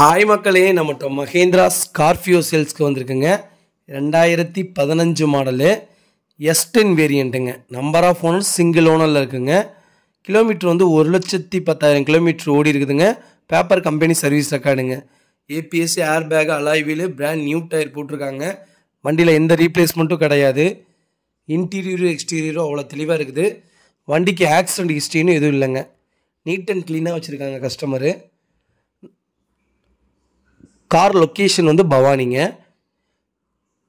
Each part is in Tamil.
ஹாய் மக்களே நம்மகிட்ட மஹேந்திரா ஸ்கார்பியோ சேல்ஸ்க்கு வந்திருக்குங்க ரெண்டாயிரத்தி பதினஞ்சு மாடலு எஸ்டன் வேரியண்ட்டுங்க நம்பர் ஆஃப் ஓனர் சிங்கிள் ஓனரில் இருக்குங்க கிலோமீட்டர் வந்து ஒரு லட்சத்தி பத்தாயிரம் கிலோமீட்டர் ஓடி இருக்குதுங்க பேப்பர் கம்பெனி சர்வீஸ் ரெக்கார்டுங்க ஏபிஎஸ்சி air bag alloy wheel brand new tyre போட்டிருக்காங்க வண்டியில் எந்த ரீப்ளேஸ்மெண்ட்டும் கிடையாது இன்டீரியரும் எக்ஸ்டீரியரும் அவ்வளோ தெளிவாக இருக்குது வண்டிக்கு ஆக்சிடென்ட் ஹிஸ்ட்ரின்னு எதுவும் இல்லைங்க நீட் அண்ட் க்ளீனாக வச்சுருக்காங்க கஸ்டமரு கார் லொக்கேஷன் வந்து பவானிங்க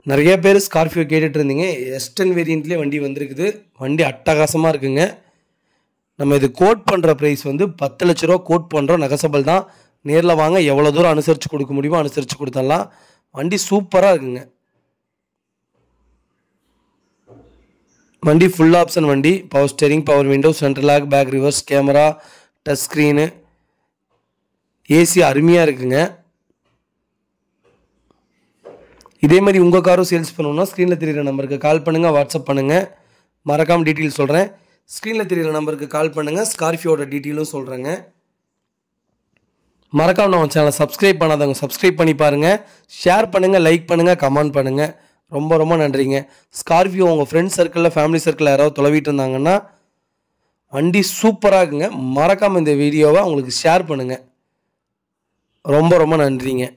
நிறைய பேர் ஸ்கார்பியோ இருந்தீங்க எஸ்டன் வேரியண்ட்லேயே வண்டி வந்திருக்குது வண்டி அட்டகாசமாக இருக்குங்க நம்ம இது கோட் பண்ணுற ப்ரைஸ் வந்து பத்து லட்ச ரூபா கோட் பண்ணுறோம் நகசபல் தான் நேரில் வாங்க எவ்வளோ தூரம் அனுசரித்து கொடுக்க முடியுமோ அனுசரித்து கொடுத்தலாம் வண்டி சூப்பராக இருக்குங்க வண்டி ஃபுல் ஆப்ஷன் வண்டி power steering power window central lock back reverse camera touch screen AC அருமையாக இருக்குங்க இதே மாதிரி உங்கள் காரும் சேல்ஸ் பண்ணணும்னா ஸ்க்ரீனில் தெரிகிற நம்பருக்கு கால் பண்ணுங்கள் வாட்ஸ்அப் பண்ணுங்கள் மறக்காமல் டீட்டெயில் சொல்கிறேன் ஸ்க்ரீனில் தெரிகிற நம்பருக்கு கால் பண்ணுங்கள் ஸ்கார்பியோட டீட்டெயிலும் சொல்கிறேங்க மறக்காமல் நம்ம சேனலை சப்ஸ்கிரைப் பண்ணாதவங்க சப்ஸ்கிரைப் பண்ணி பாருங்கள் ஷேர் பண்ணுங்கள் லைக் பண்ணுங்கள் கமெண்ட் பண்ணுங்கள் ரொம்ப ரொம்ப நன்றிங்க ஸ்கார்பியோ உங்கள் ஃப்ரெண்ட்ஸ் சர்க்கிளில் ஃபேமிலி சர்க்கிளில் யாராவது தொலைவிட்டு இருந்தாங்கன்னா வண்டி சூப்பராக இருக்குங்க மறக்காமல் இந்த வீடியோவை உங்களுக்கு ஷேர் பண்ணுங்கள் ரொம்ப ரொம்ப நன்றிங்க